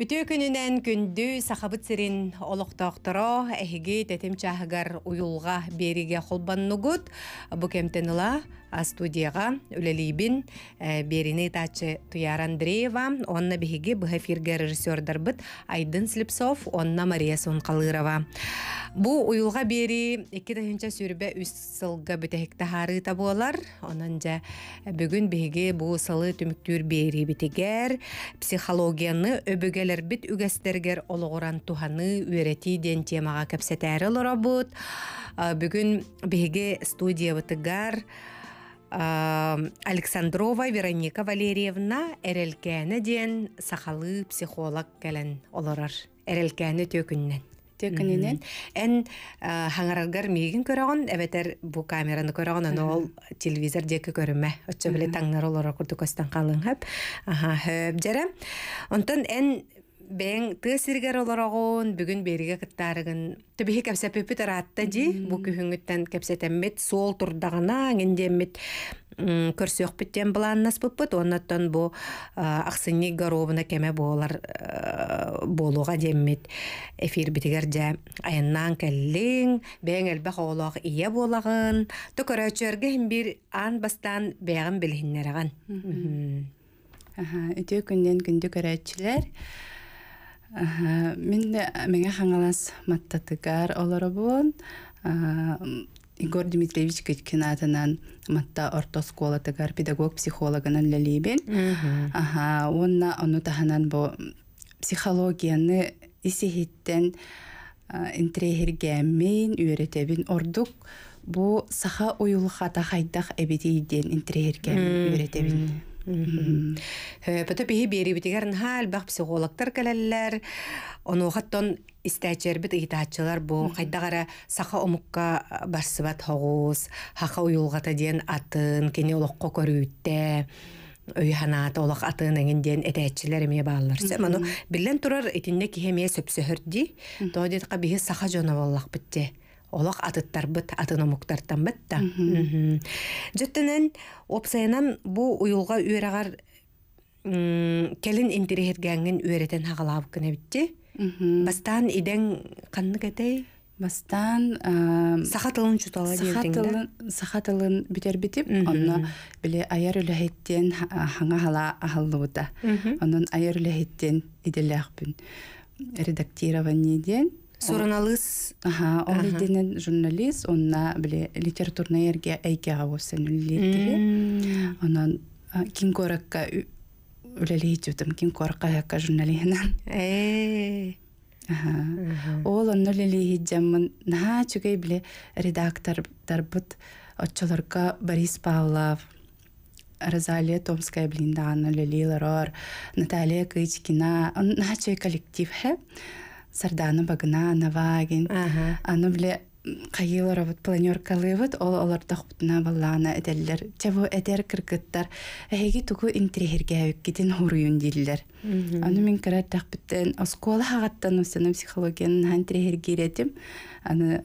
Үтө күнінен күнді сақабыт сирин олықтақтыра әхіге тәтім чағығар ұйылға беріге қолбаннығыд. Бұ кемтініла а студияға үлелейбин э, берини тачы туяр андреева онна биһиги режиссердар режиссердарбыт айдын слепцов онна мария сункалырова бу уюлга бери эки тахынча сүрбе үс сылга бүтехикте харыта буолар онон жа э, бүгүн биһиги бу сылы түмүктүүр бери битигер психологияны өбөгелербит үгэстергер олоғуран туханы үөрәти ден темага кепсетээри олоробут бүгін биһиги студия Александрова Вероника Валерьевна эрелкәне ден сахалы психолог кәлін оларар. Эрелкәне төкүннән. Төкүннән. Эн э, хаңараргар мигин көріғын, әбетер бу камераны көріғын, аны ол телевизор декі көрәмә. Өтчә беле таңнар оларар күрдү көстән калын хәп. Аха, эн бэйэҥ тыа сиригэр бүгін бүгүн биэригэ кыттаарыгын төбиһи кэпсэпипит ыраатта дии бу күһүҥүттэн кэпсэтэммит сол турдаҕына эҥиндиэммит көрсүөхпүт диэн былааннас буппут оннаттан бу ахсынник горобуна кеме болар э, болуға деммит эфир битигер дя аяннаан кэллиң бэйэҥ элбэх ие ия бир ан бастан бэйэҕин билиһиннэрэгэн Өтө күннен күндү көрәтчиләр. Мен меңе хаңалас маттатыгар олары болон. Игорь Дмитриевич кеткен атынан матта орто школатыгар педагог психологынан лелейбен. Аха, онна оны тағанан бо психологияны исихиттен интрехергәмин үйрәтәбин ордук бу саха уйулха тахайдах әбетейден интрехергәмин үйрәтәбин. Э, Пөтө бейі бері бітігерін хал, бақ психологтар кәлелілер, оны оғаттон истәчербіт ұйтатчылар бұ, қайдағара сақа омыққа барсыбат хоғыз, хақа ұйылғата ден атын, кене олыққа көрүйтті, өйханат ұлық атын әңінден әтәтчілер әме бағаларсы. Мәну, білін тұрар, итінде кеме сөпсі хүрді, сақа жоны болақ бітті олақ атыттарбыт атынамуктартанбыт бітті. Жүттінен опсайынан бу ұйылға ағар кәлін интерехергәңен үөретен хагалаап көне битти бастан идең қанны кәтей? бастан Сақатылын чутала сахатылын Сақатылын бітер битип оны біле аяр үлэхеттен ханға хала ахаллыбыта Оның аяр үлэхеттен ақпын редактирован неден ага, Сураналыс олиденен журналист, онна біле литературный ерге әйке ауысын үлеттіре. Она кин коракка үлелейді өтім, кин коракка әйке журналиенен. Э. Ол онны үлелейді наға чүгей біле редактор дарбыт отчаларга Борис Павлов, Розалия Томская блинда, Анна Лилиларор, Наталья Кычкина, наға чөй коллектив хэ сарданы багына навагин аны биле кайылар вот планеркалыбыт ол олар хупна баллана этеллер чабу этер кыргыттар эги тугу интригерге китин хуруюн диллер аны мен карар тахбиттен оскола хагаттан усуну психологиянын хантригергеретим аны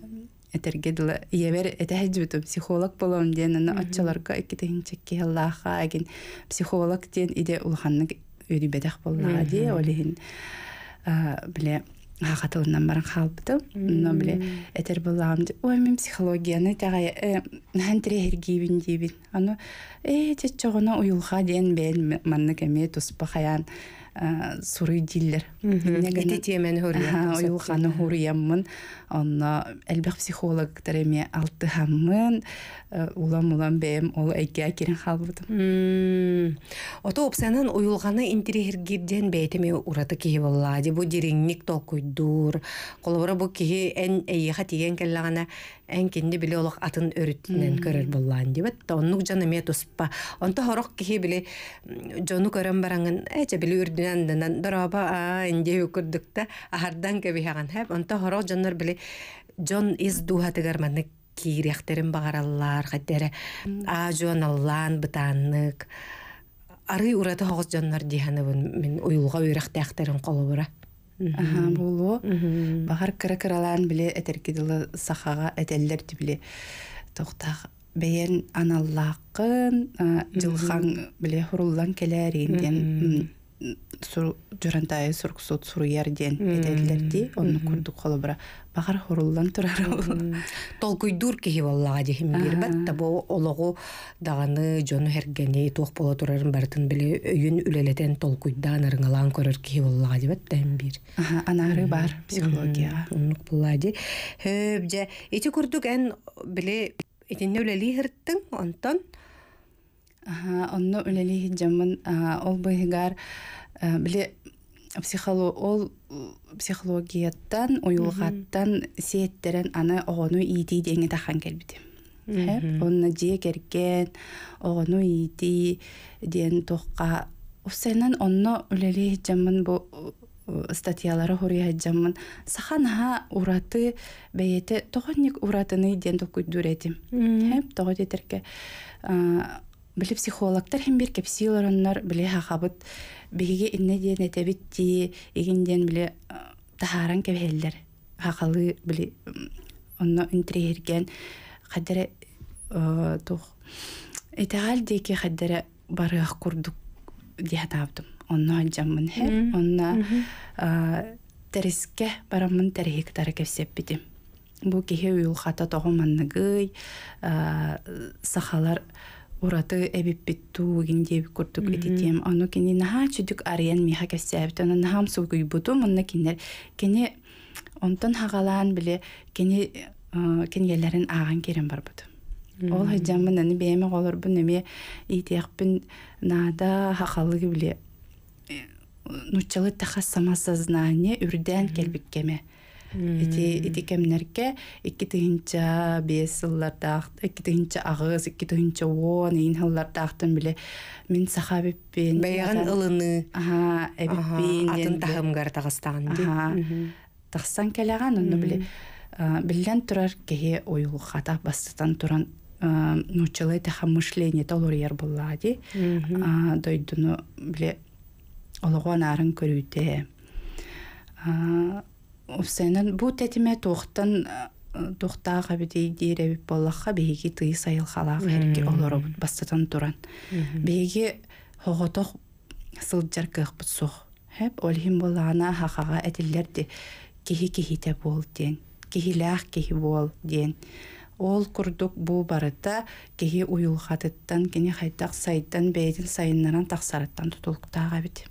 этерге дылы иебер этехиджбиту психолог болом ден аны отчаларга икитехинчекке хеллаха агин психолог ден иде улханны үрибедах боллага де олихин биле хата уннан баран халбыты но әтер этер булам ой мен психологияны тагы хан тирегибин дибин аны э чеччогона «Э, уюлга ден бен манны кеме туспа хаян э, суры диллер. Эти темен хөріям. Уйылғаны хөріяммын онно э, элбэх психолог тереме алты хаммын э, улам улам бэм ол эйге кирин халбытым ото опсанын уюлганы интерьергирден бэтеме ураты киһи болла ди бу дириңник толкуйдуур колобора бу киһи эн эйеха тиген келлагана эн кинди биле олох атын өрүттүнен көрөр боллаан дибет оннук жанаме туспа онто хорох киһи биле жону көрөн бараңын эче биле үрдүнен дороба а инде үкүрдүктө ахардан кебихаган хэп онто хорох жаннар биле Жон из духа дуһатыгарманнык киирэхтерин бағаралар хаттере а жон аллан бытааннык ары урата хоғыз жоннор диһаныбын мен уюлга үйрэхтэхтерин колубура булу бахар кыра кыралаан биле этеркидылы сахага этеллер тибиле тохтах бэйен аналлақын, жылхан биле келер келээрин сур дөрөнтай сурксот сур ярден эдерди онну күрдү кала бара багыр хурулдан турар толкуй дур ки валлага дехим бир батта бо олого даганы жону хергени тох боло турарын бартын биле үйүн үлелетен толкуй данырын алан көрөр ки валлага деп аттан бир аха анары бар психология онук булади хөп же эти күрдүк эн биле эти нөлөлүй хертин онтон онно үлелиһи жаммын ол быһыгар биле психолог ол психологияттан уюлгаттан сиэттерен аны оғону иити деңе тахан келбити онна жие керген оғону иити диэн тухка усенен онно үлелиһи жаммын бу статьялары хуриһаджаммын саханаха ураты бэйете тогонник уратыны ден токуйдурети хеп тоготетерке Били психологтар хембер кепсил ороннор били хахабыт биге инне диэн этебит игинден били э, тахаран кебеһеллер хахалы били онно интриирген хаддере э, тух этеал диэки хаддере барыах курдук диатаабдым онно анжаммын хэ онно э, тереске барамын терехиктары кепсеппитим бу кихе уюлхата тоғо сахалар ураты эбиппитту гиндеп курдук этитем ону кини наха чүдүк арыян миха кессебит анан нахам сугуй буту мунна кинер кини онтон хагалаан биле кини э, кингелерин аган керен барбыт ол хыджамын аны беме голорбу неме итиякпин наада хакалыгы биле э, нучалы таха самосознание үрдән келбиккеме эти ити кемнерке икки тыгынча бес ыллардаах икки тыгынча агыз икки тыгынча он ин биле мин сахабиппин бэяган ылыны э, атын тахымгар тагыстаган ди тахсан биле дойдуну биле арын көрүүтэ Бұл тәтіме тәтиме тохтан э, тохтаға дейір әбіп боллаққа бейге тый сайыл халақ әрге олары бастатан туран. Беге хоғотоқ сылджар кық бұтсоқ. Хәп олхим болана хақаға кейі де тәп ол бол ден. лақ кейі бол ден ол курдук бу барыта кейі уюлхатыттан кини қайтақ сайттан бэйдин сайынларан тақсараттан тутулуктаага бит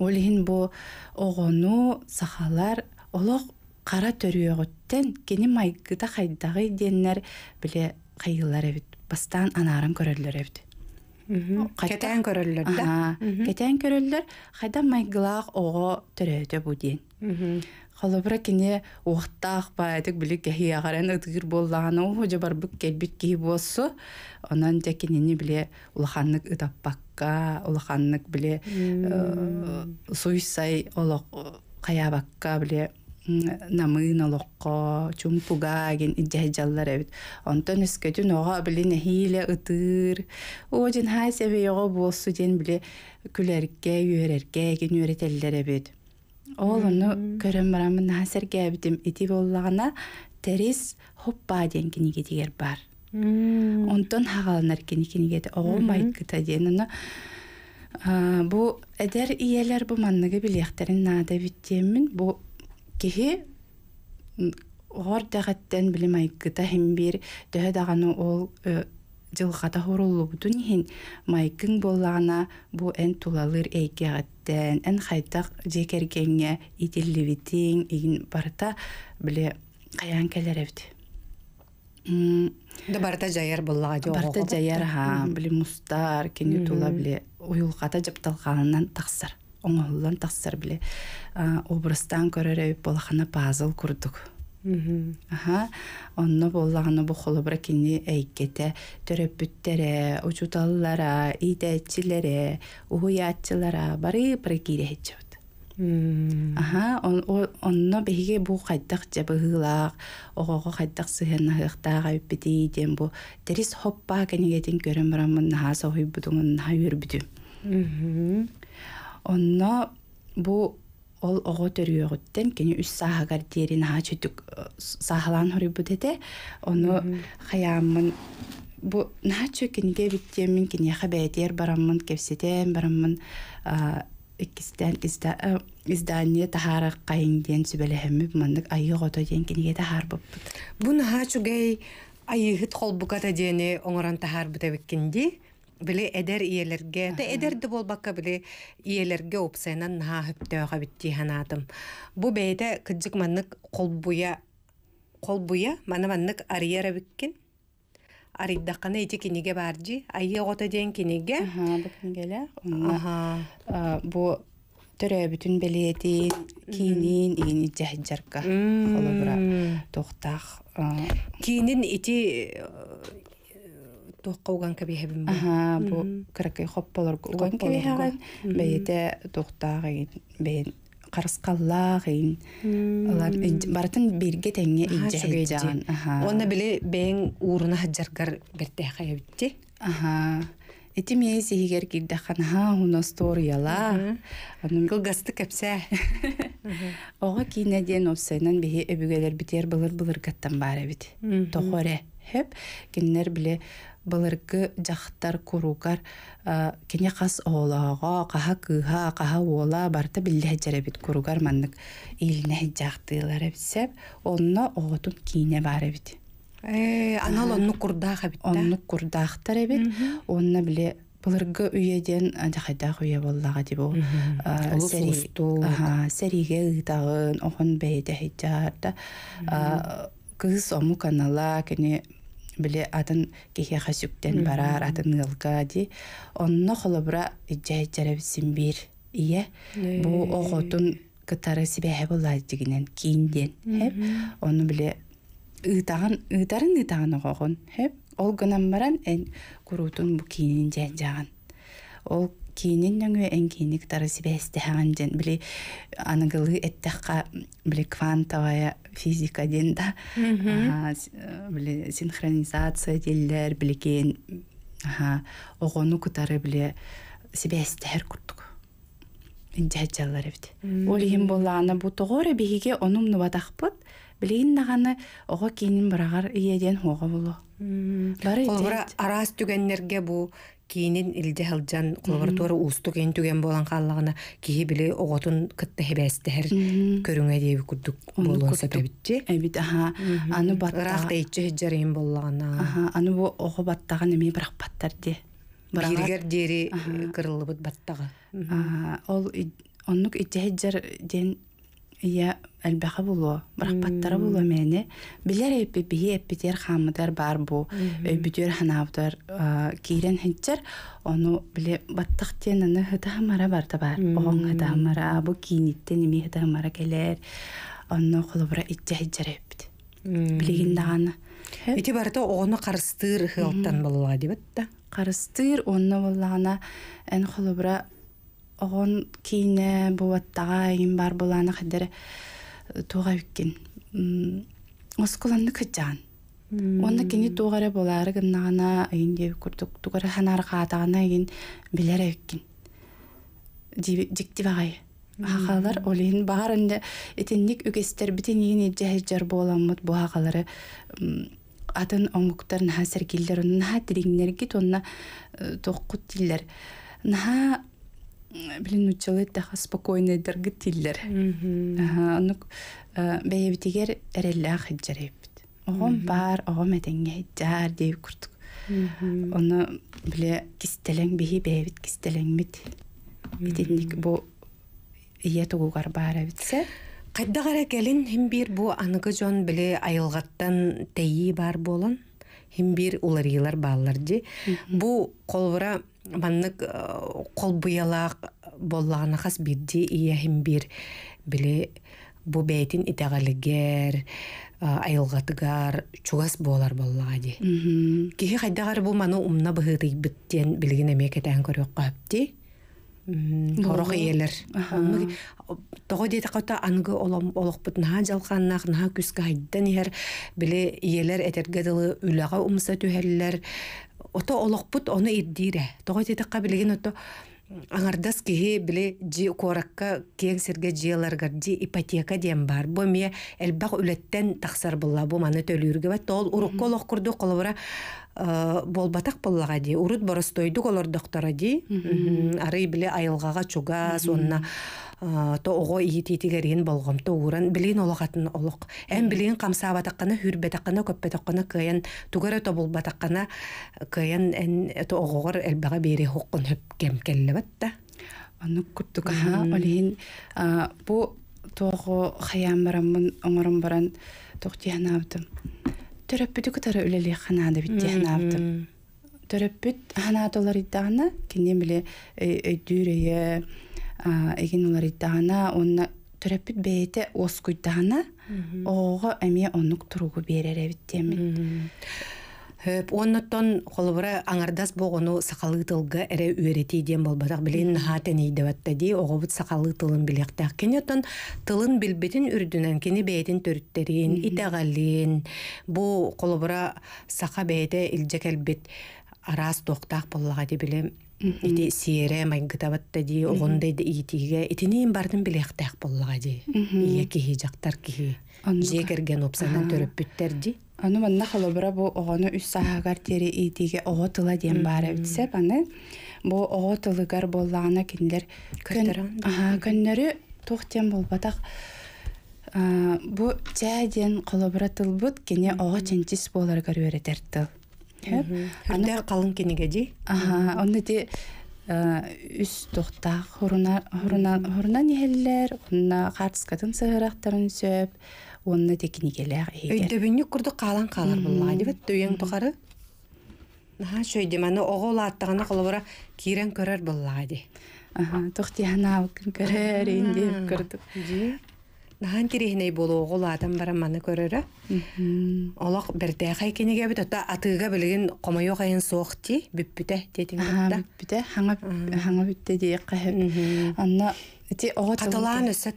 олиһин бу огону сахалар олох қара төрүөгүттен кени майгыта хайдагы диеннер биле кайылар эбит бастан анарын көрөллөр эбит кетен көрөллөр да кетен көрөллөр хайда майгылаах ого төрөөтө бу диэн холобура кине уактаах ба этик били кехиягаран ытыгыр боллаана о жабарбык келбит кии болсу онон кинини биле улаханнык ытаппак бакка улаханнык биле ә, суйсай олох каябакка биле намын олоққо чумпугагин иджахиджаллар эбит онтон искетүн ого били нехиле ытыр один хай себе його болсу ден биле күлерге үйөрерге ген үйретеллер эбит ол ону көрөн барамын насерге эбитим ити боллагана терис хоппа деген киниге бар онтон хагалнар киникинигеде ого майткыта диэнуна бу эдер иелер бу манныгы билиэхтерин наада биттиэммин бу киһи оғор дэхэттен билим айккыта химбир дөһө дагану ол жылғата э, хоруллубутун хин майкың боллағана бу эн тулалыр эйкеғаттен эн хайтақ жекергенге итиллибитиң игин барта биле каян келеревди барта жайыр буллага жоо барта жайыр ха били мустар кени тула били уюлката жапталганынан таксар оңолулан таксар били образтан көрөрөйүп болахана пазыл курдук Аха, онно боллаганы бу холобра кини эйкете төрөппүттере, учуталлара, идечилере, уятчылара бары прекире хечеп. Аха, он но беге бу кайдак жабыгылак, ого кайдак сыһын хыктага бити дем бу. Дерис хоппа кенегетин көрөм барамын наса хой будуңун хайыр битү. Онно бу ол ого төрүөгүттен кени үс сахагар дерин ха чөтүк э, сахалан хори бутете, ону хаямын бу нахачу кенеге биттемин кенеха бәйтер барамын кепсетен барамын иккистен э, издание тахарак кайынден сүбелеһемми маннык айык ото диен киниге тахар боппут бун хачугай айыгыт холбуката диени оңоран тахар бутебеккинди Біле эдер иелерге те эдер де болбакка биле иелерге опсайнан наха хөптөөгө битти ханаатым бу бейде кыджык маннык колбуя колбуя мана маннык арьера биккин арыйдаккана ити киниге баржи айы огото ден киниге бу төрөбүтүн белиэтин тохтах ити уган бу кыракай карыскаллаах ин алар барытын бирге теңе иджехиджаан Оны биле бээн уурына хаджаргар бертехаябитти аха Эти мие сихигер киддаханха хуносторияла. Кылгасты кепсе. Ога кине ден овсайнан бихи өбүгелер битер былыр былыр каттан бары бит. Тохоре. Хеп киннер биле былыргы жахтар курукар э, кене қас оолоого қаха кыыха қаха уола барта билле жарабит куругар маннык илине жактыылар эбитсеп онно оғотун кийине бар эбит анал оннук курдаах эбит оннук курдаахтар эбит онна биле былыргы үйеден э, жахайдаах үйе боллага деп э, ол сэриге ыытагын охон бээде хейжаарда кыыс ому канала кене биле атын кеке хасюктен барар атын ылга ди онно холобра жайчарабисин бир ие бу оготун кытары себеһе була кийинден хеп ону биле ыытаган ыытарын ыытаган огогон хеп ол гынан баран эн курутун бу кийинин ол Кейінен нөңүө эн кейінек тары сібәсті хаган ден білі анығылы эттехка білі квантовая физика ден да э, білі синхронизация кейін, диллер били кийин сібәсті әр били сибээстехер курдук инжаджалар эбит олиин болаана бу тогоро биһиге онум нубатахпыт билигин наганы оғы кийинин бірағар иеден болу. боло бұра арас түгеннерге бұл, киинин илдьэ хылдьан кулабартуара уусту кейін түген болан хааллагына киһи били оҕотун кытта хэбээстэһэр көрүңэ диэби курдук болуон сэбэбитти эбит аха аны бат ыраах тэйиччи хиджариин боллагана аха оғы бу охо бірақ баттар де. ди биригер күрілі бұд баттага ол оннук иттэхиджар диэн ия әлбәхе булу, барахпаттары булу мәне. білер әйпе бие әппетер хамыдар бар бу, өйбүтер ханавдар, кейрен хинчер, оны биле баттық тенені хыта хамара бар да бар. Оған хыта хамара, бу кейниттен еме хыта хамара келер, оны құлыбыра итте хинчер әйпті. Білеген дағаны. Эти барыта оны қарыстыр хылттан болуға деп әтті? Қарыстыр, оны болуғана ән құлыбыра оған кейіне бұваттаға ең бар боланы қадері туга үккен оскуланны качан онна кини э, тугара болары гыннагана үйінде деп курдук тугара ханар каатагана білер билер үккен диктивагай ағалар олин баарында этенник үгестер битен ийин эджэжжар буоламмыт ағалары атын оңуктар наха сергиллер наха тириңнерги тонына токкут тілдер наха билин учалы таха спокойный дерги тиллер. Онук э, бәйебитигер эрелле хиджаребит. Огом бар, огом этенге жар дейп курдук. Оны биле кистелең бихи бәйебит кистелеңмит. Битинник бу ие тугугар бара битсе. Кайдагара келин хим бу аныгы жон биле айылгаттан тейи бар болон. Хим бир уларыйлар баллар Бу колвара маннык кол э, буялаак боллагана хас бирди ийяхим бир били бу бәйтин итәғәлігер э, айылғатыгар чугас болар боллаға ди кихи хайдагар бу маны умна быһытыйбыттен билген эме кетен көрөккапти орох иелер того дейте ката ангы олом наа наха жалканнах наха күскө хайдан иер били иелер этерге дылы үлага умса түһеллер ото олохпут оны ирдире тоҕо титакка билигин ото аңардас киһи били дьи куоракка кең серге дьиаларгар дьи ипотека диэн бар бу эмиэ элбах үлеттен тахсар булла бу маны төлүүрге бат ол урукка олох курдук колобура э, болбатак буллага ди урут боростойдук доктора ди Ары биле айылгага чугас онна то ого иитиитигерин болгом то уран билин олохатын олох эм билин камсаабатаккана хүрбетаккана көппетаккана кыян тугара то булбатаккана кыян эн то огогор элбага бери хуккун хөп кем келлебат да онук куртук аха олин бу тоого хаямарамын оңорон баран тохтианаабдым төрөппүтүк тары үлели ханаада биттианаабдым төрөппүт ханаатолар иддагана кинен биле э, өйдүүрэйе эгин улар иттагана онна төрөппүт бээте оскуйттагана оого эми онук туругу береребит демин оннотон холобура аңардас богону сакалы тылга эре үэрети диэн болбатах билин хатен ийдебатта дии оҕобут сакалы тылын билиэхтеах кини отон тылын билбитин үрдүнэн кини бээтин төрүттерин итегалин бу холобура сака бээте илжек келбит араас тохтаах боллага дибилем ити сиэре майгытабатта ди огондай ди итиге итинин бардын билектек боллага ди ие кихи жактар кихи же керген опсанан төрөппүттер ди аны манна халобура бу огону үс сахагар тери итиге ого тыла диэн баары битсеп аны бу ого тылыгар боллагана кинилер көннөрү тух тем болбатах бу жааден холобура тылбыт кини ого ченчис болар көрүөретер тыл Хәп. Анда қалын кенеге ди. Аха, онда ти э, үс тохта хорона хорона хорона нихеллер, онна картскатын сыгырактарын сөп, онна текинигелер эге. Өйдө бүнүк курду қалан қалар булла деп төйөн тухары. Наха шөйде мана огол аттагына кылыбыра кирен көрөр булла ди. Аха, тохти хана көн көрөр инде көрдүк нахан кирихиней болуугу лаатан бараманы көрөрө олох қай кенеге бит ота атыыга билигин комойо кайын суохти бүппүте детиңбүте хаңа хаңа бүтте диэккахеп анна Ити огот Каталан өссө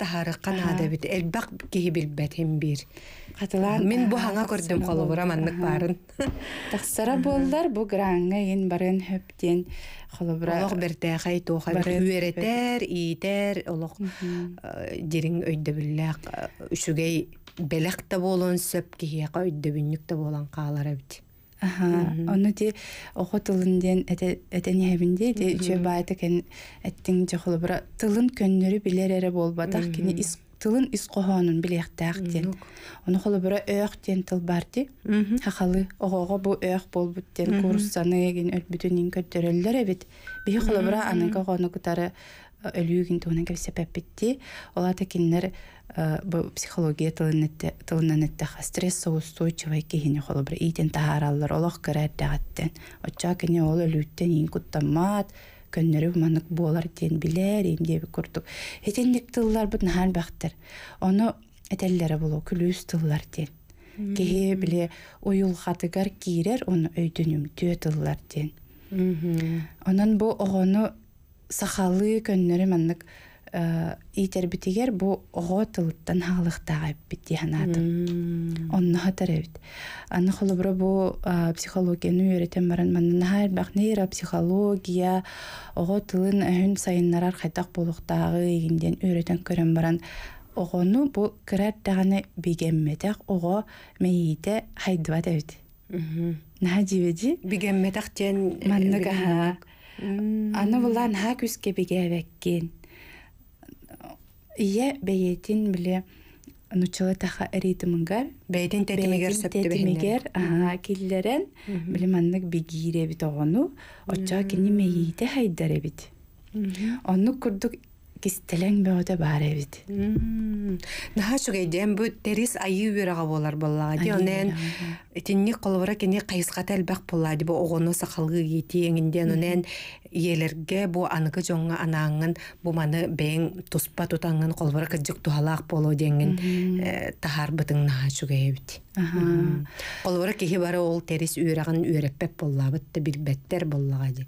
бит. Мен бу көрдүм барын. Тахсара болдар бу гранга ин барын хөптен колобура. Олог берте хай тоха үеретер, иитер, олог э, дирин өйдө биллак э, үшүгей белек та болон сөп киһи та болон Оны ти оғы тылынден әтен әбінде де жөбі айты кән әттің жоқылы бұра тылын көннері білер әрі болбадақ кені тылын ис қоғанын білектәқ ден. Оны қолы бұра өқ ден тыл бар де. Хақалы оғоға бұ өқ болбыт ден курсаны еген өрбітінен көттірілдер әбет. Бейі қолы бұра аныңға қоғаны күтары өлігін туынан кәбі сәпәп бітті. Олар ә, э, психология тылыннанаттаха стрессоустойчивый кихине холобр итен тахараллар олох кэрэрдагаттен отча кене ол өлүттен ин куттаммаат көннөрү манык буолар диэн билер им деби курдук этенник тыллар бут нахан бактар ону этеллере болу күлүүс тыллар диэн кихи биле уюлхатыгар киирер ону өйдүнүм түйө тыллар диэн онон бу огону сахалы көннөрү манык Э, итербитигер бу оготылыттан халыктагы битти ханатым оннаха тарабит аны холобро бу э, психологияны үйрөтөн баран мен хар бак нейро психология оготылын үн сайыннарар кайтак болуктагы ийимден үйрөтөн көрөн баран огону бу кирар даганы бегемметак ого мейите хайдыба дебит наха дибеди бегемметак тен э, манныга аны булан ха күскебеге бигевеккен. Иә бәйетин біле нучала таха ритмингар бәйден тәтимегер сәптә аа киллерен билем аннык бигире бит огону отча кини мейите хайдары бит онны курдук кистелең бөтө бааребит наха чугейден бу терис айыы үөрага болар боллага ди онен итинни колбора кини кайыската элбек болла ди бу огону сакалгы кити эңинден онен иелерге бу аныгы жоңга анааңын бу маны бээн туспа тутаңын колбора кыджык тухалаак боло деңин э, тахар бытың наха эбит колбора кихи бары ол терис үөрагын үөреппеп боллабыт да билбеттер боллага ди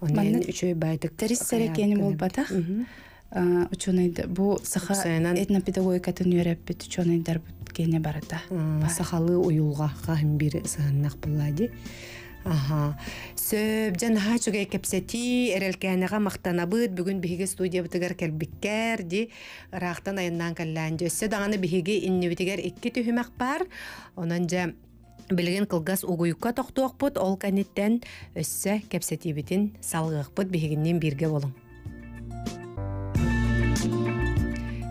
онен үчөй байдык терис серекени болбатах ученыйды бу саха этнопедагогика түнүреппит ученыйдар бүткене барата сахалы уюлга хахим бир сыгыннак буллади Аха. Сөп жан хачуга кепсети эрелкенега мактанабыт бүгүн биге студия бутыгар келбиккер ди рахтан айынан каллан жөссө даганы биһиге иннибитигер икки түһүмәк бар. Онан же билген кылгас угуйукка тохтуокпут ол кәниттен өссө кепсетибитин салгыкпут биһигинен бирге болуң.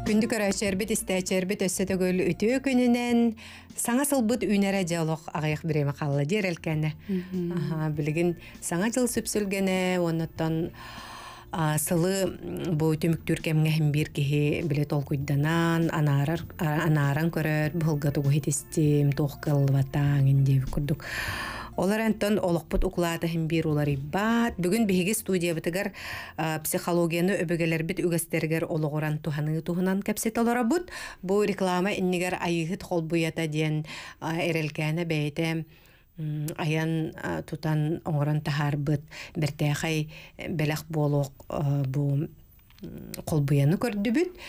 Күндік өрі әшербет істі әшербет көлі өте күнінен саңа сылбыт үйнәрі диалог ағайық біреме қалылы дер әлкәні. Білігін саңа жыл сөпсілгені, оныттан сылы бұл түмік түркемге хімбір кеге білет ол күйданан, анаран көрір, бұлғатығы хетестем, тоқ кылватаң, Олар антон олықпыт уклаты химбир улары бат. Бүгін бігі студия психологияны өбегелер бит үгәстергер олығран туханы туһунан кәпсет олара бұд. Бу реклама иннигер айыгыт қол буята дейін әрелкені бәйті аян тутан оңран тахар бит бертәхай э, болоқ бу колбуяны көрдүбүт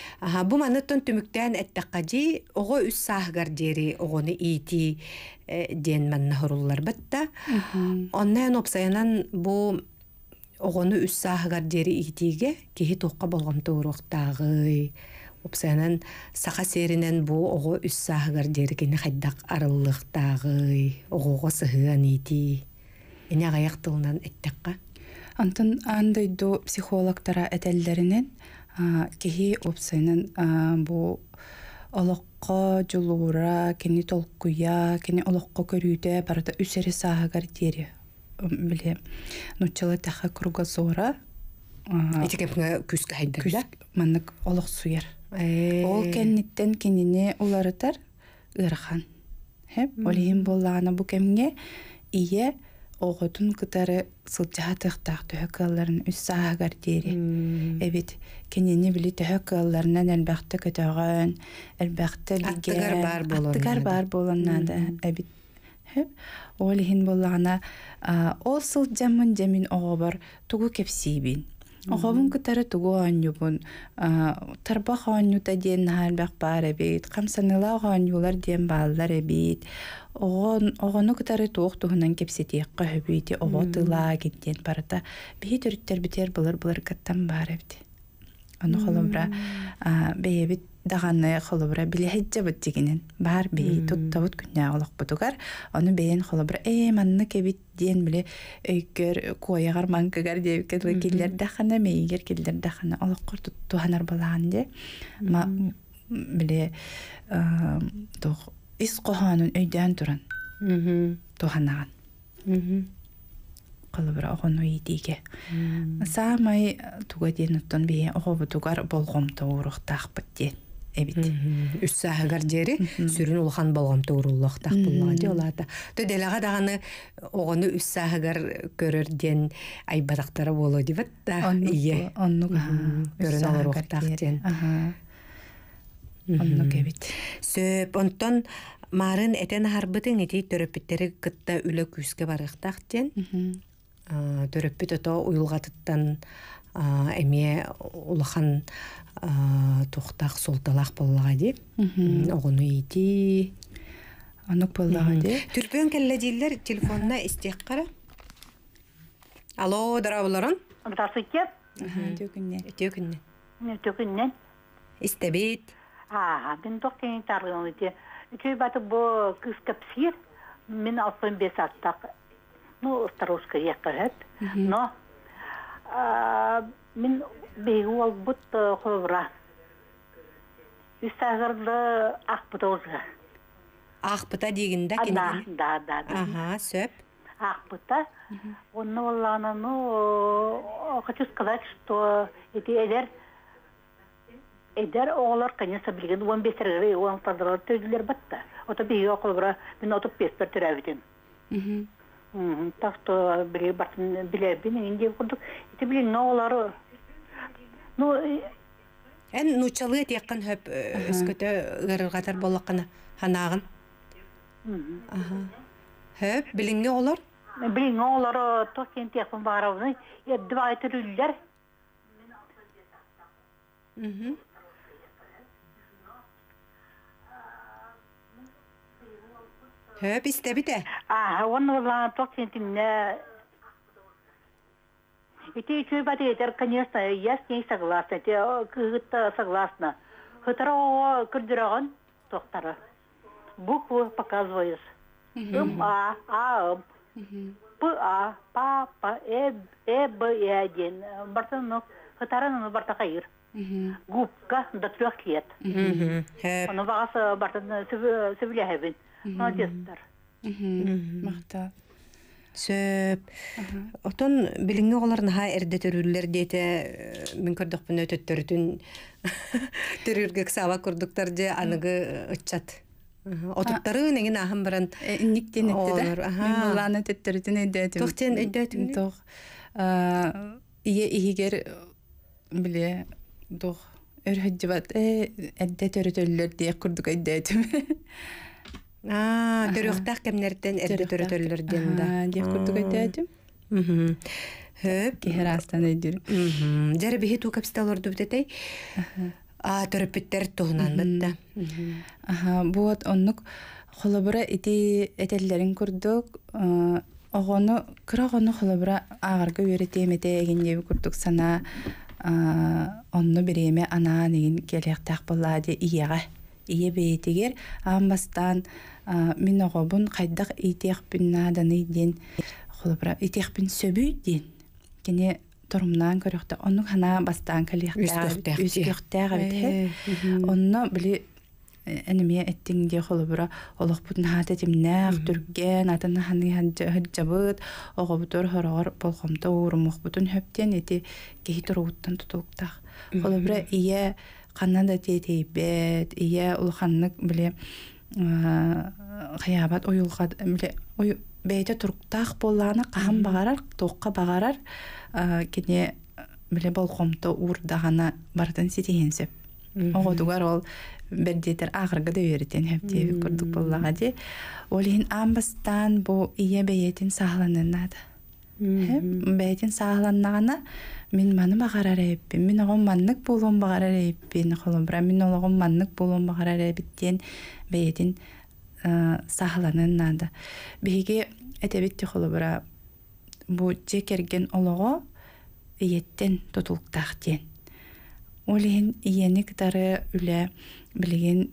бу маныттан түмүктән әттәккади ого үс саахгар дери Оғоны ити ә, диэн манна хоруллар батта оннан опсаянан бу огону үс саахгар дери итиге кихи тухка болгон тууруктагы опсаянан саха серинен бу ого үс саахгар дерикини хайдак арыллыктагы огого сыһыан ити эне агаяк эттекка Антон андай до психологтара этеллеринен кихи опсайнын бу олоққа жулуура кини толкуя кини олоққа көрүйдө барда үсери саагар тери биле нучала таха кругозора этикепне күскө да манык олоқ суяр э. ол кенниттен кинини уларытар ырхан хе олиин боллагана бу кемге ие оғотун кытары сылчаатыктах төһө кыалларын үс сааһагар диэри эбит кенени били төһө кыалларынан элбэхтэ бар болон аттыгар бар болоннаада ол иһин боллагана оғы бар, тугу Оғабын күтәрі тугу оғанью бұн. Тарбақ оғанью та ден нағарбақ бар әбейт. Қамсаныла оғаньюлар ден балылар әбейт. Оғаны күтәрі туғық туғынан кепсетек қағыбейті. Оға тыла кеттен барыта. Бейт өрттер бітер бұлыр бұлыр каттан бар әбді. Оны қолым бұра бейбіт даганная холобра билеһиджабыт тигинен баар бей туттабыт күннää олохпутугар ону бейен холобра э манны кебит диэн биле өйкөр куоягар манкагар диэбикке киллер дахана мейигер киллер дахана олохкор туттуанар балаан де биле э, тох ис кохонун өйдөөн туран туханаган кылыбыр огону идиге саамай туга диэн оттон бии огобутугар болгом тоурухтаахпыт диэн эбит үч сааһыгар жери сүрүн улхан болгом тууруллахтах буллага же улаата то делага даганы огону үс сааһыгар көрөр диен айбадактары боло дибет да ие оннук көрөн олоруктах диен оннук эбит сөөп онтон марын этен харбытың ити төрөппиттери кытта үлө күске барыктах диен төрөппит ото уюлгатыттан эме улахан тоқтақ сол талақ болаға де огону ити анок болаға де түрпен кәлі дииллер телефонына істек қара алло дара болорун здравствуйте төгүннен төгүннен төгүннен истебит аа мен доктен тарғын ити күй баты бо кыска псир мен алпын бес аттак ну старушка яккарат но мен бейгі ол бұт қолбыра үстағырлы ақпыта олға ақпыта деген да да да да аха сөп ақпыта оны оллана ну хочу сказать что эти эдер эдер оғлар конечно он бестерге он мен отып бестер так что бартын Ну эн нучалы теккан хөп э, өскөтө ырыргатар боллаккана ханагын. Аха. Хөп билинге олор? Э, билинге олор э, токен теккан барабыны два түрүллер. Мм. Хөп истебите? оны онны токен Ите чуй бады конечно, я с ней согласна, те кыгытта согласна. Хытара о күрдүрөгөн токтары. Буквы показываюсь. М А, А, М. П А, Па, Па, Э, Э, Б, Э, один. Бартанок, хытараны бартакайыр. Губка до трех лет. Оны бағасы э, бартан э, сөйләһәбин. Молодецтер. Мхм. Махта. отон Отон билеңге оларны һай әрдетерүләр диде, э, мин күрдүк бу нәөттөрдүн. Терергә ксава күрдүкдер, ә аныгы гөч э, чат. Э, аһа, отоптырың, ә никтен һәм Инник биле әдәт Төрөхтах кемнерден әрді төрі төрілерден да. Дек көрдік өте әдім. Хөп. Кехер астан өйдір. Жәрі бігі ту капстал орды бітетей. А, төріп біттер буот оннук Бұғат ити қолыбыра әтелерін көрдік. Оғоны, күрі оғоны қолыбыра ағырғы өретемете әгенде көрдік сана. онну біреме ана деген келектақ болады иеға иебеетигер ааммастан мин оҕобун хайдах итиэхпин нааданы диэн холобра итиэхпин сөбүй диэн кини торумнаан көрөхтө онук хана бастаан калиэхтээхбитхе э, онно били э, энеме эттиңде холобура олохпутун хаата тимнээх түрген атын ханы хаджабыт оҕобутор хорогор болгомто уурумухбутун хөптен эти кеһи туругуттан тутулуктаах холобура ие қаннан да тетейбет ие улханнык биле хаябат ә, оюлга биле бейте туруктах бағарар, тоққа бағарар, тоокка ә, бол кине биле урдағана сетейін бартын ситиенсеп оғодугар ол бердетер да өреттен хептеби курдук боллаға де ол ең амбастан бұл ие бәйетін сааланынада бәйтен сағаланнағана мен маны бағарар әйіппін мен оған маннык пен бағарар әйіппін бра мен олоғын маннык болуын бағарар әйіппен бәйтен ә, сағаланын нады беге әтебетте бра бу жекерген олоғо иеттен тутулктахтен олен иени кытары үлә билген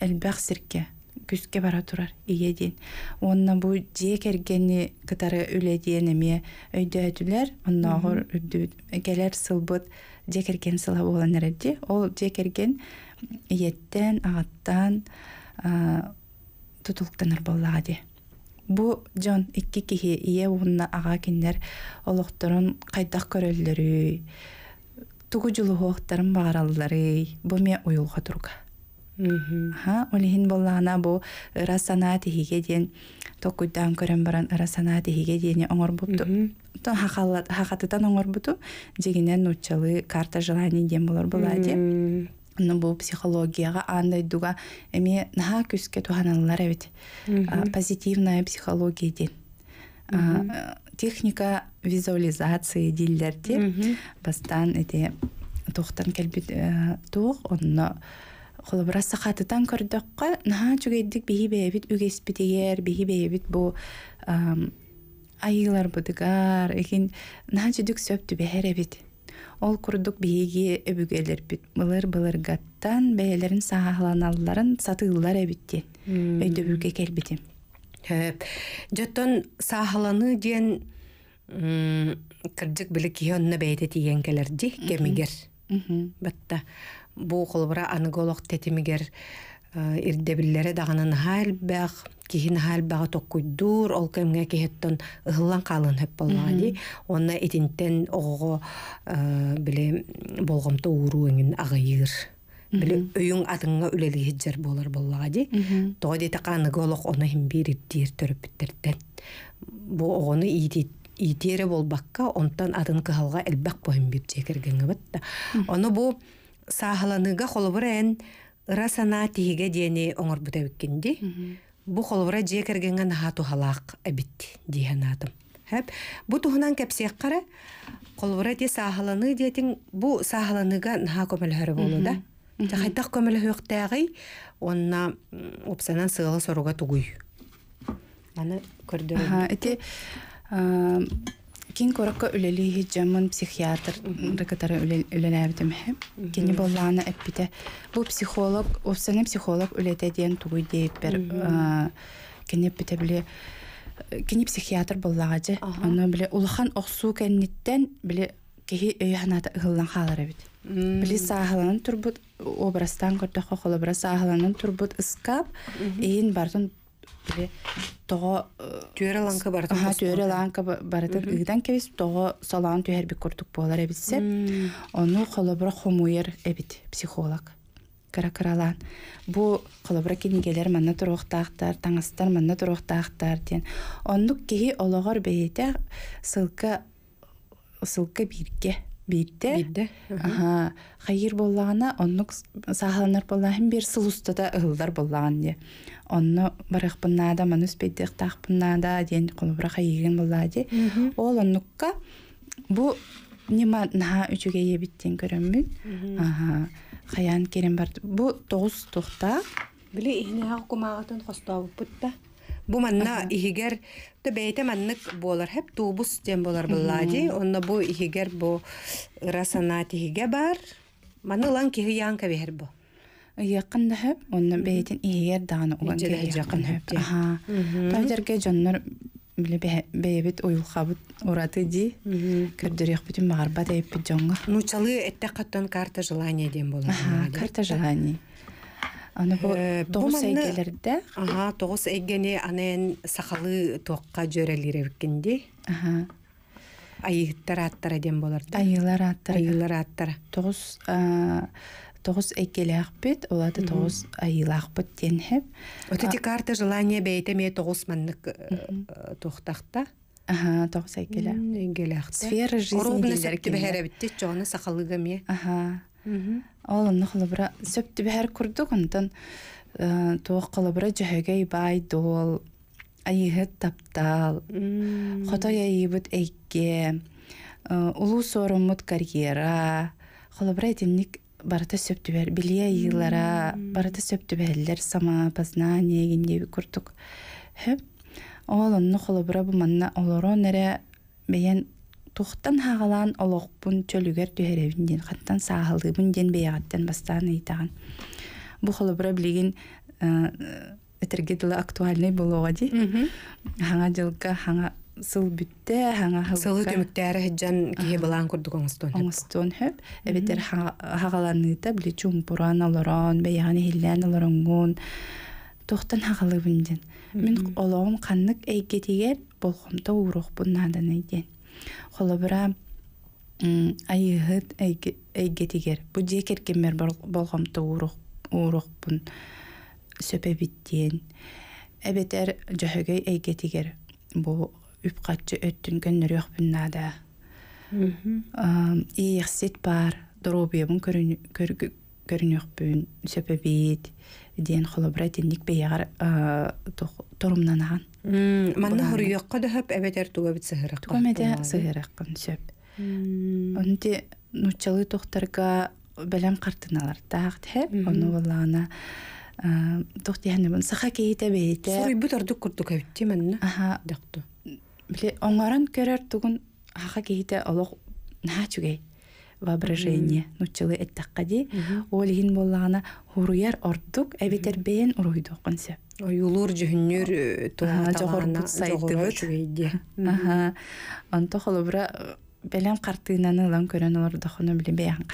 әлбәх сирке күске бара турар ие дин. Онна бу дегергени кытары үле дине ме өйдө айтылар, онна гор үдү келер сылбыт дегерген сыла болган нерде, ол дегерген иеттен агаттан тутулктанар боллага ди. Бу жон икки киге ие онна ага киндер олохторун кайтак көрөлдөрү. Тугу жылы хохтарын бааралдары. Бу ме уйулга турга. Олихин боллана бу ыра э, сана тихиге диен токуйдан көрөн баран ыра сана тихиге диене Хахатытан оңорбуту дегенен нучалы карта желаний дем болор була ди. Ну бу психологияга андай дуга эми наха күскө туханаллар эбит. Позитивная психология ден. Э, техника визуализации диллерди бастан эти тохтан келбит э, тох онно холобура сахатытан көрдөккө наха чугейдик бихи бээбит үгеспитигер бихи бээбит бу айылар быдыгар эгин наха чүдүк сөп түбэхеребит ол курдук биһиги өбүгелербит былыр былыргаттан бээлерин сахаланалларын сатыыллар эбитти өйдөбүгө келбити жоттон сахаланы диэн кырдьык били киһи онно бэйте тиийэн келерди кемигер батта бу холбара анголох тетимигер э, ирдебиллере дагынан хальбах киһин хальбага токкуйдуур ол кемге киһеттон ыһыллан калын хеп боллага ди онна итинтен оғого э, биле болгомто ууруэңин агыйыр биле өйүң атыңга үлелиһиджер болар боллага ди тоо дете каныголох ону химбир иттиир төрөппиттерден бу огону иитит иитиэре болбакка онтон атын кыһалга элбак бу химбир жекергеңебет да ону бу саахаланыга эн ыра сана тиһиге диэни оңорбутэбиккинди бу холобура дьиэ кэргэнгэ наһаа туһалаах эбит диэнаатым хэп бу тухунан кара холобура дии сааһыланыы диэтиң бу саахаланыга наһа көмөлөхөрү болуда Тахайтах көмөлөхөктээҕи онна упсанан сыыла соруга тугуй аны көрдө эти Кин коракка үлелиһи жамын психиатр рыкатары үлеләбитемһе. Кини болланы эппите. Бу психолог, овсаны психолог үлете диен тугуй дейп бер. Э, кини эппите биле э, кини психиатр боллагажы. Аны биле улахан оксу кенниттен биле кеһи өйәһнәтә ыгыллан халары бит. Били саһаланын турбут образтан көрдә хохолы бара саһаланын турбут ыскап, эйин бартын киби того э, түөрэ ланка барыт ага түөрэ ланка барытын ыгдан кебис того салаан түһэрбик курдук буолар эбитсе ону холобура хомуер эбит психолог каракаралан бу холобура кинигелер манна туруохтаахтар таңастар манна туруохтаахтар диэн оннук киһи ологор бэйэтэ сылка сылка бирге биитте битте аха хайыр боллагана оннук сахаланар боллаган бир да ылдар боллаган ди онно барахпыннада манус педдехтахпыннада ден кулбура хайыгын де ол оннукка бу нема наха үчүге ебиттен көрөмүн аха хаян керем бар бу тогуз тухта били ихнеа кумагатын хостоо бутта Бу манна ихигер то бейте маннык болар хеп тубус тем болар буллади. Онна бу ихигер бу расанат ихиге бар. Маны лан кихиянка бер бу. Яқында хеп, онна бейтен ихигер даны улан кихияқын хеп. Аха. Тажерге жоннор биле бэйбит уйулхабыт ураты ди көрдөрөх бүтүн магарба дейп жоңго ну чалы этте каттан карта желания дем болмаган карта желания Аны бу э, тогуз эйгелерде. Ага, тогуз тоққа дем Айылар Айылар Тоғыс Тогуз э, тогуз эйгелерпит, олады тогуз айыларпит тенхеп. Вот эти карты желания бейтеме тогуз маннык э, тохтакта. Ага, тогуз эйгелер. Сфера жизни. бәрі бітті сахалыгами нұхлы халабыра сөпті бәр күрдік, онтан э, туақ қалабыра жүхігей бай дол, айығыт таптал, қотай айыбыт әйкке, ұлу э, сорымыт карьера, халабыра әтінлік барата сөпті бәр, біле айылара, барата сөпті бәрлер сама, познание генде күрдік. Хөп, оланны халабыра бұманна оларон әрі бәйен тухтан хагалаан олоқпун чөлүгер түһэребин диэн хаттан саахалыыбын диэн бэйэҕэттэн бастаан ыйтаҕын бу холобура билигин э, этерге дылы актуальный болуоҕа ди хаҥа дьылга хаҥа сыл бүтте хаŋа сылы төмүктээри хыджан киһи балаан курдук оҥостон оҥостон хөп эбетер хагаланыыта били чумпуран олорон бэйэҕин иһиллээн олороҥгун тохтан хагалыбын диэн мин олоҕом ханнык эйгетигер болхомто уурухпун наадан диэн холобра айыһыт эйгетигер бу дие киргиммер болгомто уурухпун сөпөбиттиен эбетер жөхөгөй эйгетигер бу үпкатчы өттүн көннөрүөхпүннаада ийихсит бар дробиебун көрүнөхпүн сөпөбейт диэн холобура тинник бэйэгэр торумнанахан манна хоруйокко да хөп эбетер тугабыт сыгырак тугамеде сыгыраккын сөп онти нучалы тохтарга бәлем картыналар таах тэп ону валана тохтияны бун саха кейте бейте суйбут ордук курдук эбитти манна аха дакту биле оңоран көрөр тугун хаха кейте ә, олох наачугей воображение нучылы эттакка ди ол иһин боллагана уруяр ордук эбитербейен уруйдукун уруйду Ойулур жүһүннүр э, тоохорпут сайтыбыт аха онто холобура э, белем картынаны лан көрөн олор дохону билбейен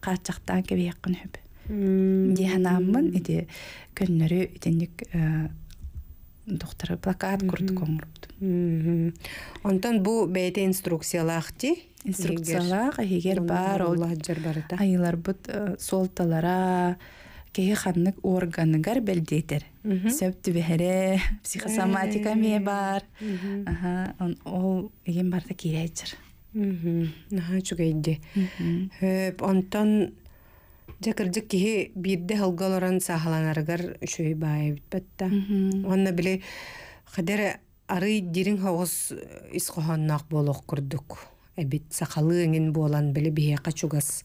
качактан кебиякын хөп диһанаммын ити көннөрү итенник э, доктор плакат курдук оңорбут онтон бу бейте инструкциялахти Инструкцияға эгер бар ол айыларбыт э, солталара кеһи ханнык органыгар белдейтер Сөпті түбэһэре психосоматика ме бар ол эген барда кирэйчер наха чугайди онтон Жакырдык киһи биирде хылгалоран сахаланарыгар үшөй баайбитбатта онна биле хадер ары дирин хоғус э, исқоһоннаах болох курдук эбит сахалы эңин буолан били биһиэка чугас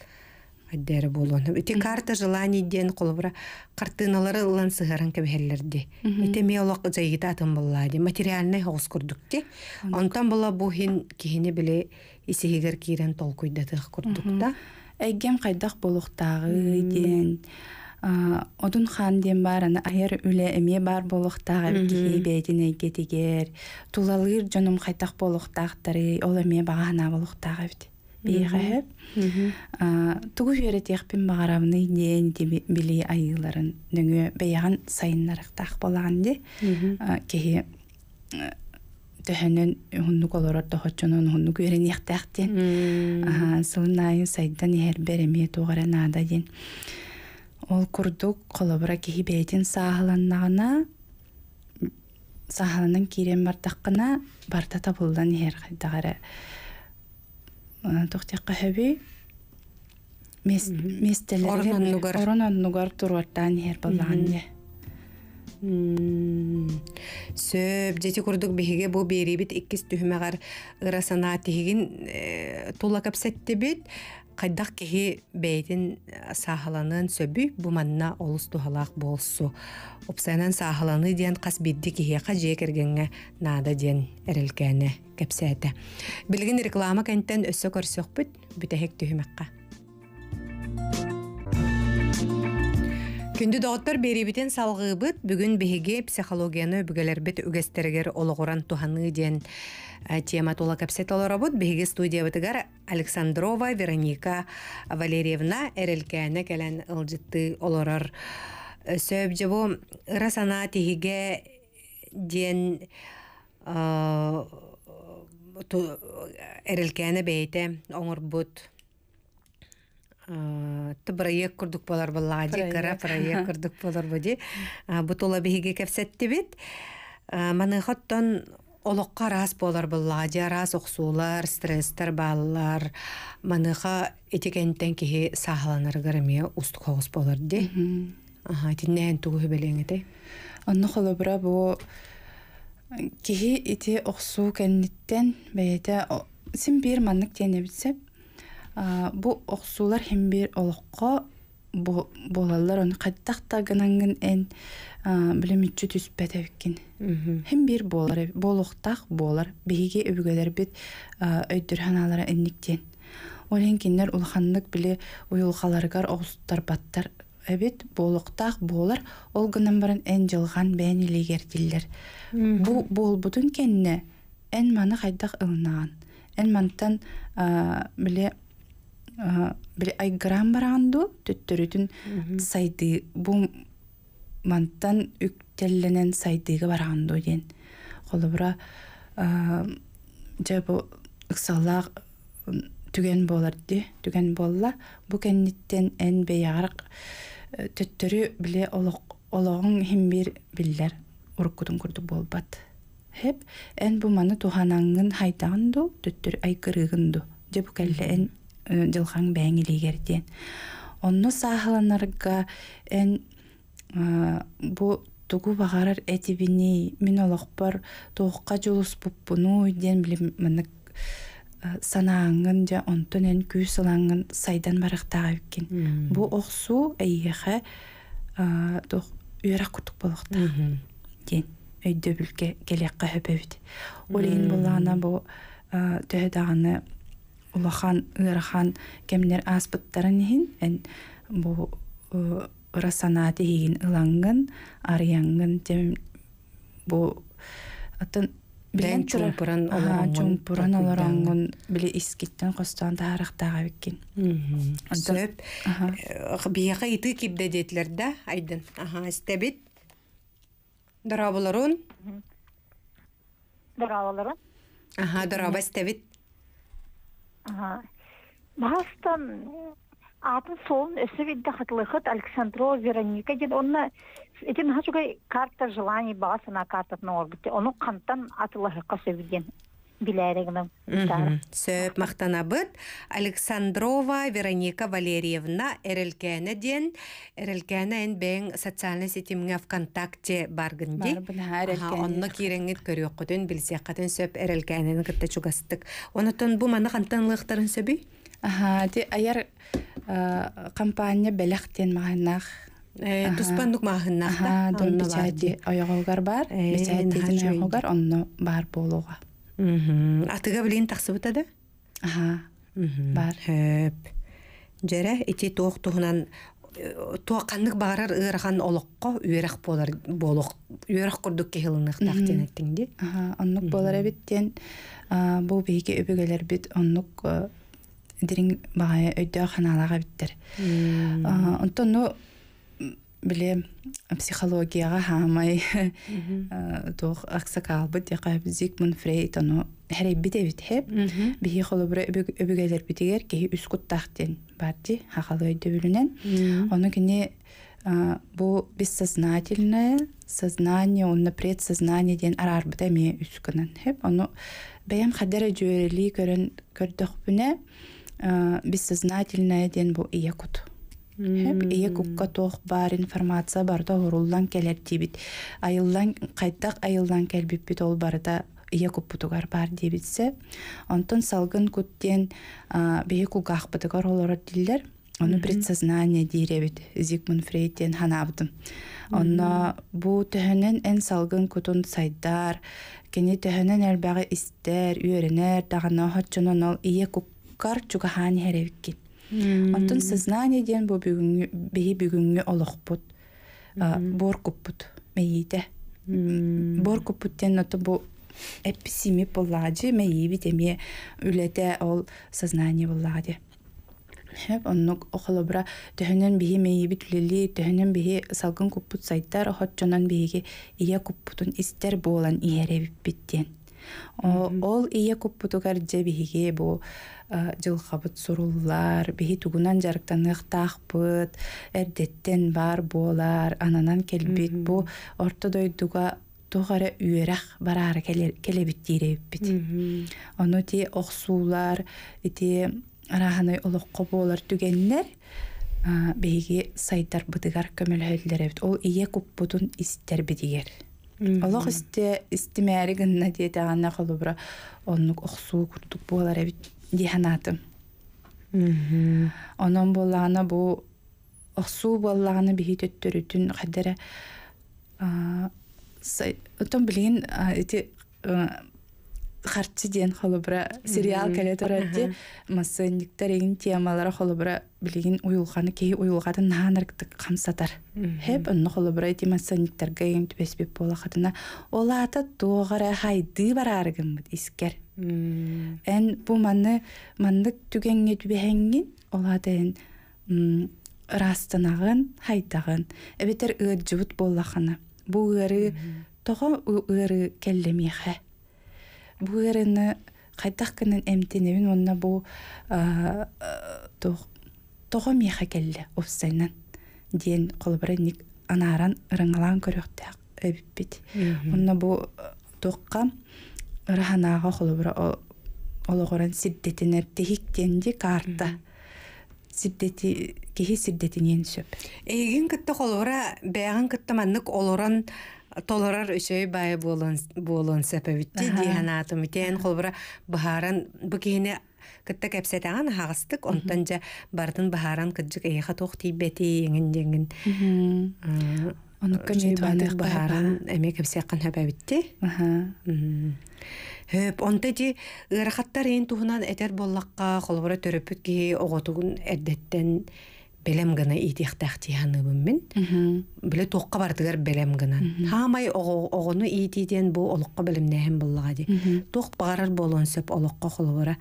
айдере болон ити карта желаний ден холбура картыналары ылан сыһаран кэбэһэллерди олық меолок жайгита атын буллаади материальный хогус курдукти онтон була бу хин киһини били исиһигер киирен толкуйдатыах курдукта эгем кайдах болуктагы ден отун хан ден бар аны айыр үле эме бар болуктагы кийбединеге кетигер тулалыр жоном кайтак болуктактары ол эме багана болуктагы бит бейхеп тугу фере техпин багаравны ден били айыларын дөңө бейаган сайыннарыктак болаган ди кеи э, төһөнөн хуннук олорор тохочонун хуннук сылын сылнайын сайдан бер эме тугара дин ол курдук холобура кихи бэйдин саахаланнаҕына сахаланын кирен бардаққына барда табылдан иһэр хайдагара э, тохтиакка хөби местелер орон оннугар туруаттаан иһэр баллаанне сөп дети курдук биһиге бу биэрибит иккис түһүмәгар ырасана тиһигин э, тула капсеттибит Қайдақ кеһи бәйтін э, сахаланын сөбі буманна олус туғалақ болсу. Опсайнан сахаланы дейін қас бидді кеге қа жекергенге нада диен эрилкәне кәпсәте. Билген реклама кәнттен өссө көрсіқ бүт бүтәһек Күнді доғыттар беребітен салғыбыт, бүгін беге психологияны бет үгестерігер олығыран туханы ден тема э, тула капсет оларабыт. Беге студия Александрова Вероника Валерьевна әрелкәні кәлән ұлжытты оларар. Э, Сөйіп жабу ырасана тихиге ден әрелкәні э, бейті оңыр бұт. Э, проект курдук болар булла ди кара проект курдук болар бу ди бу тола биге кепсетти бит э, маны хаттан олоққа рас болар булла ди рас оксулар стресстер баллар маныха этигенттен кихи сахаланар гарме уст когус болар ди аха тиннен тугу белеңете онны холобра бу кихи ити оксу кенниттен бейте сим бир маннык тенебитсеп бу оксулар хембир олоққа болалар он қаттақта гынангын эн билимиччү түспөт эбиккин хембир болар болуктак болар биһиги өбүгөлербит өйдүрханалара энниктен олен киннер улханнык биле уюлхаларгар оустар баттар эбит болықтақ болар ол гынан барын эн жылган бээнилигер диллер бу болбутун кенне эн маны қайтақ ылнаан эн мантан биле Э, ай айгыран бараанду төттөрүтүн сайды бу мантан үктелленен сайдыга бараанду диен холобура э, жа бу ыксалаах түген болар ди түген болла бу кенниттен эн бейарык э, төттөрү биле ологоң химбир биллер уруккутун курдук болбат хеп эн бу маны туханаңын хайдаанду төттөр айгырыгынду же бу келле жылхан бәңілегерден. илигерден онно ән эн ә, бу тугу багарар этибини мен жұлыс бұп жулус өйден ден мінік мынык ә, санааңын жа онтын ән күй сылаңын сайдан барықта өккен. бу оксу әйеғі ә, үйрак құтық болохта ден өйді бүлке келекке хөпөбүт олин булана бу төһөдаганы улахан ырахан кемнер аспыттарын хин эн бу ырасана э, тегин ылангын арыянгын тем бу атын билен чумпуран чумпуран олорангын биле искиттен костан таарыктага беккен сөп э, бияка ити кибде детлер да айдын ага истебит дораболорун дораболорун ага дораба истебит Бағастан атын солын өсі видді қатылықыт александро Вероника деді. онна этен хачугай карта желаний баасына картатын орбитте. Оны қантан атылыққа сөбіден. Сөп мақтанабыт Александрова Вероника Валерьевна Эрелкене ден, эрелкәне ән бәң социальный сетимге ВКонтакте Онны көрі білсе қатын сөп чугастық. Онытын бұ маны қантанлықтарын сөбі? де э, компания бәліқтен э, туспандук бар э, бар атыга билин тахсыбыта да аха бар хөп жара ити туох туһунан э, туақаннык бағарар ырахан олыққа үерах болар болық. үерах курдук кехилынык тактен эттиңди аха оннук болар әбеттен. тен бу бейге өбөгелер бит оннук э, дирин багая өйдө ханалага биттер онтону біле э, психологияға хамай тох э, аксакалбы дека зигмунд фрейд оно хребби дебит хеп бихи холобура өбүгелер битигер кеи үс куттахтен барди хахалой дөбүлүнен ону кини э, бу бессознательное сознание онна предсознание ден арарбыта ме үскүнен хеп ону бэям хадера жөөрели көрөн көрдөхпүне бессознательное ден бу иякут Хэп эйе кукка тох бар информация барда хоруллан келер Айылдан Айыллан айылдан айыллан келбиппит ол да ие куппутугар бар дебитсе. Онтон салгын куттен бие кугахпытыгар олорор диллер. Оны предсознание дейребит Зигмунд Фрейдтен ханабдым. Онна бу төһөнен эн салгын кутун сайдар, кени төһөнен элбәгы истер, үйренер, дагана хотчонон ол ие куккар чугахан херевиккин онтон сознание диэн бу бүгүнгү биһи бүгүнгү олохпут боркуппут мэйите боркуппут диэн ото бу эпписими буллаажы мэйибит эми үлете ол сознание буллаади Хэп оннук охолобра төһөнөн бии мейибит үлели төһөнөн бии салгын куппут сайттар хотчонон биһиги ия куппутун истер буолан иһэребиппиттен ол ия куппутугар же биһиги бу Жылқабыт э, суруллар бихи тугунан жарыктан ыктаахпыт эрдеттен бар болар ананан келбит бу ортодойдуга тухара үөрэх бараары келебиттииребиппит ону ти охсуулар ити араханай олокко боолар түгеннер э, бейги сайдар бытыгар көмөлхөллеребит ол ие куппутун истербитигер олох исте истимээри гынна диэте ана оннук охсуу курдук буолар эбит диһанаатым онон боллаана бу охсуу боллаана биһит өттөрүтүн хаддере отон билигин ити э, харчы диэн холобура сериал кэле ди массыниктер эгин темалара холобура билигин уюлганы кей уюлгада наанырктык камсатар хеп онно холобура ди массыниктерге эгин түбеспеп бола хатына олата тоогара хайды барарыгыммыт искер эн бу маны мандык түгенге түбеһеңгин олата эн растынагын хайдагын эбетер ыыр жыбыт боллахана бу ыры тоҕо ыры келлемиэхэ буэрыны хайдах кэнэн эмтеневин онна бу тоҕо миэхэ кэллэ упсайнан диэн холбара ник анааран ырыҥалаан көрөхтээх эбиппит онна бу туохқа ыраханааға холбара олоғоран сиддетинер тихиктенди карта сиддети кихи сиддетинен сөп ең кытта холбара бээгин кытта маннык толорар өсөй бай болон болон сепевитти аатым тен холбара бахаран букене кытта кепсетаган хагыстык онтон жа бардын бахаран кыджык эйха тох тийбети эңин деңин э, онуккан бахаран эме кепсекан хабабитти Хөп, онта ти ырахаттар ен туһунан этер боллаққа холбора төрөпүт ки оготугун эрдеттен белем гана иитиэхтэх мен биле тоққа бартыгар белем гынан хаамай огону иитиитиэн бу олокко белемнээһин буллага ди тоқ багарар болон сөп олокко холобора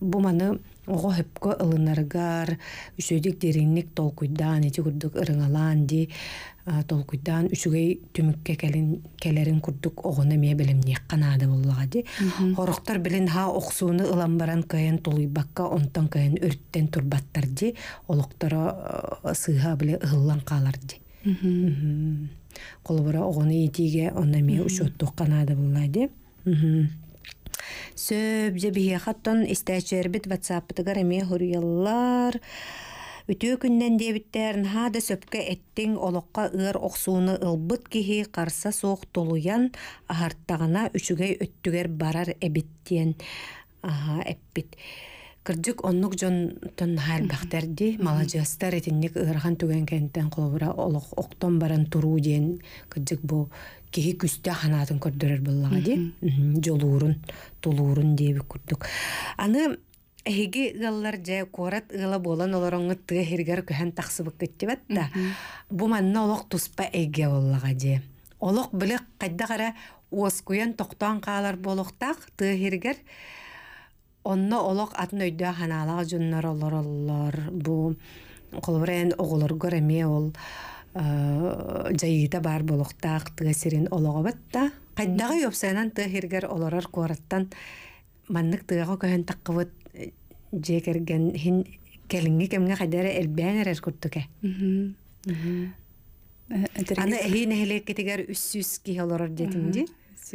бу маны Оғо хепко ылынаргар, үсөйдік деринник толкуйдан, эти күрдік ырыңалан ди, толкуйдан үсігей түмікке кәлерін күрдік оғына ме не қанады болуға ди. Хорықтар білін ха оқсуыны баран кайын толуйбакка онтан кайын өрттен турбаттар ди, олықтары сыға біле ылан қалар ди. Қолыбыра оғыны етіге, онна үш үшөттік қанады болуға ди сөп жебихе хаттан истәчербит ватсаптыгар эми хуруяллар. Үтө күннән дебиттерін хада сөпке әттің олыққа ығыр оқсуыны ылбыт кихи қарса соқ толуян ахарттағына үшігей өттігер барар әбіттен. Аха, әппит кырдьык оннук жон тоннаар бахтарди маладжастар этинник ырхан түген кенттен оқтан олох октон баран туруу диэн кырдьык бу кихи күстө ханаатын көрдүрөр буллага ди жолуурун тулуурун диэби курдук аны эһиги галлар жа куорат ыла болан олороңго тыа хиргер көһөн таксыбык кыттибат да бу манна Олық туспа эге боллага ди олох билек кайда кара уоскуян тохтоон каалар болохтаах тыа хиргер онно олох атын өйдө ханалаах жуннар олороллор бу колбурен оголоргор эме ол жайыта э, бар болохтаах сирин ологобат да кайдагы ёпсайынан тыахиргер олорор куораттан маннык тыаха көһөн таккыбыт жекерген хин келинге кемге кайдары элбээнерер куртуке э. э, аны эхин эхилеккетигер үс сүс киһе жетинди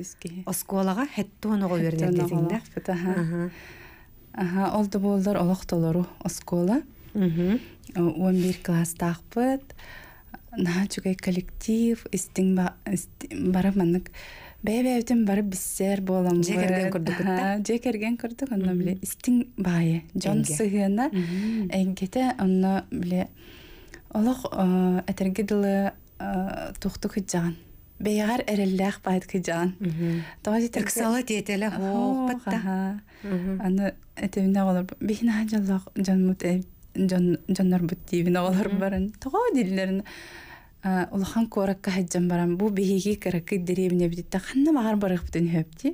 ски. О школага хетту аны го берне дигенде, а. Ага. болдар олоқтылары о оскуала Мхм. 11 класс тапты. На жүкәй коллектив, истиң бары истиң барманык. Бәби әйдем барып биссер бөлімдер. Жекерген күрдүк, а. Жекерген күрдүк, ондан беле истиң баи, жон Мхм. Ән китә, онны беле. Олоқ э, әтерге диле, э, тухты бейгар эреллях байт кыжан. Този тексала тетеле хоқпатта. Аны этевине олар бихна жаллах жанмут э, жоннор бут тивине олар барын. Тоо диллерин улахан кора ка хаджан барам бу бихиги кара ки деревня бит та ханна бар барып бүтүн хөпти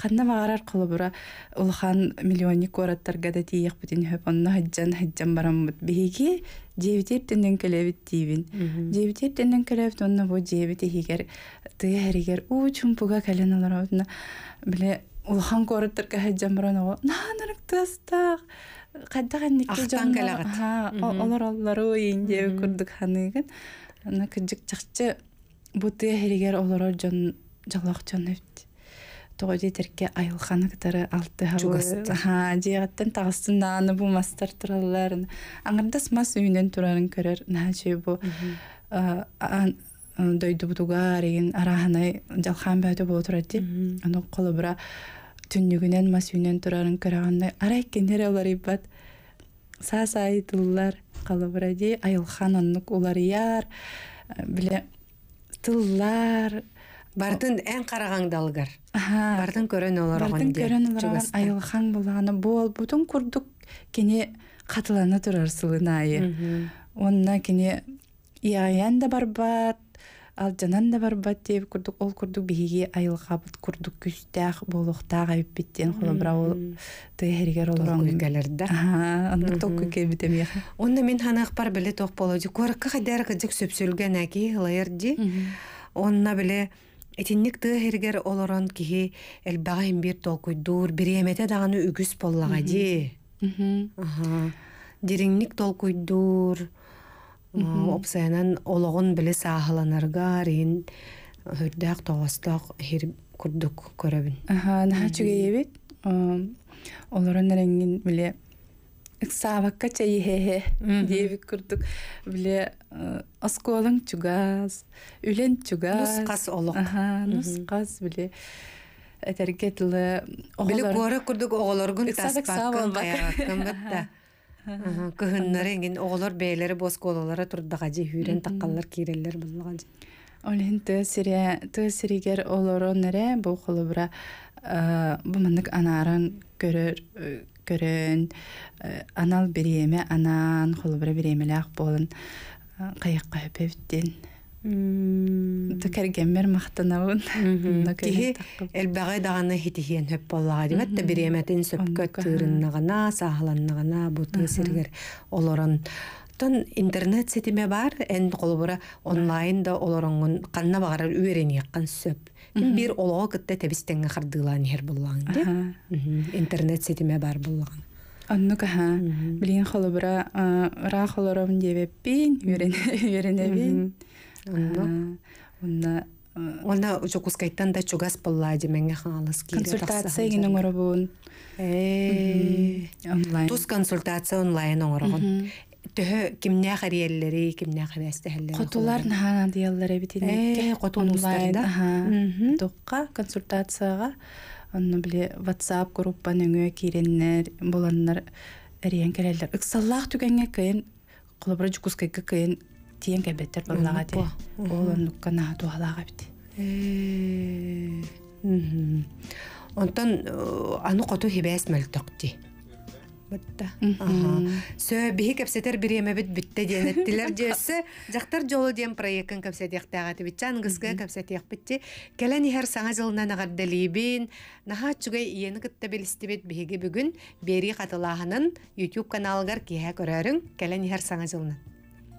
ханна бар ар кылып ура улахан кора тарга тийек бүтүн хөп хаджан хаджан барам бу бихиги девитер тенден келебит тивин девитер тенден келеп онно бу девити хигер ты хигер у чун буга алар отна биле улахан барам таста олор инде курдук ханыгын Ана кыджык чыкчы бу тыя хелегер олорор жон жолок жон эпт. Тогой жетерке айылханы кытары алты халы. Ха, жегаттан тагыстын да аны бу мастар тураларын. Аңгырда смас үйүнөн тураларын көрөр. Наче бу а дойду бутугар ин араханай жалхан бөтө болот деп. Аны колу бара түннүгүнөн мас үйүнөн тураларын көрөгөндө арай кенерелер ипат. сасай тыллар калыбыради айылхан оннук олар яр э, биле тыллар бардын эң карагандалгар бардын көрөн олар бардын көрөн оларган айылхан булганы бол бутун курдук кене катылана турар сылына айы онна кене ияян да барбат ал жанан да барбат деп курдук ол курдук биһиги айылхабыт курдук күстээх болуктаах айыппиттен холобура ол тыэхиригер олоронгелерде андык толку кебитемиэх онда мен хана ханаахпар биле тох болоди куоракка хайдаар кыдык сөпсүлгөн аки ылайырди онна биле Этинник тыһиргер олорон киһи элбаҕа имбир толкуйдуур бириэмэтэ даҕаны үгүс боллаҕа дии дириңник толкуйдуур опсаянан ологон биле саахаланарга рин хүрдээх тоҕостох хир курдук көрөбүн наха чүгейебит эреңин биле саабакка чайихехе диэбик курдук биле э, осколоң чугас үлен чугас нускас олок нускас биле этерге тылы биле куора курдук оголоргун таспаккын каяраккын бытта Кыһыннары иңин оголор бәйләре бос голалара турдаға же хүрен таққалар киреллер буллага же. Олен төсире төсиригер олорон нере бу холобра э, бу мындык анарын көрөр э, көрөн э, анал береме анан холобра ақ болын кайыкка хөпөптен токергемер мақтанауын тихи элбаға дағаны хитихиен хөп боллаға демет та биреметін сөпкө тырыннағана сахаланнағана буты сиргер олорон тон интернет сетиме бар эн колбура онлайн да олоронгон канна багарар үерени яккан сөп бир олого кытта тебистеңе хардыылаан хер буллаң де интернет сетиме бар буллаган Анну каха, блин холобра, ра холором девеппин, юреневин. онна онна э, Она уже кускайтан да чугас палла деменге халас кире. Консультация гин оңоро бун. онлайн. Тус консультация онлайн оңорогон. Төһө кимне хариеллери, кимне харастехеллери. Котулар нахана дияллери битине. Э, котун Тукка консультацияга онны биле WhatsApp группаны өңө киреннер, буланнар эриен келелер. Ыксаллах түгенге кыйын, кулабра жукускайга кыйын тиен кебеттер боллаға де ол оннуккана туалаға э, бит онтон аны коту хибээс мөлтөкти бытта сөө бихи кепсетер биреме бит битте диенеттилер жөөсө жактар жолу диен проектин кепсетиактага тибитчан кыска кепсетиак битти келен ихер саңа жылынан агардалибин наха чугай иени кытта билистибит бихиги бүгүн бери катылаахынын youtube каналыгар киһэ көрөрүң келен ихер саңа жылынан